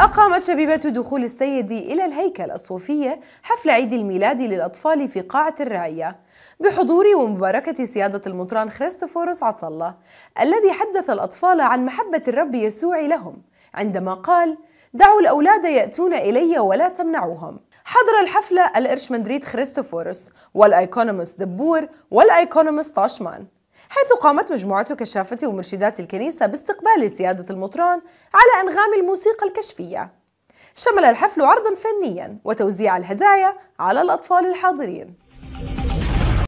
أقامت شبيبة دخول السيد إلى الهيكل الصوفية حفل عيد الميلاد للأطفال في قاعة الرعية بحضور ومباركة سيادة المطران خريستوفوروس عطلة الذي حدث الأطفال عن محبة الرب يسوع لهم عندما قال دعوا الأولاد يأتون إلي ولا تمنعوهم حضر الحفلة الإرشمندريت خريستوفوروس والأيكونوموس دبور والأيكونوموس طاشمان حيث قامت مجموعة كشافة ومرشدات الكنيسة باستقبال سيادة المطران على أنغام الموسيقى الكشفية شمل الحفل عرضا فنيا وتوزيع الهدايا على الأطفال الحاضرين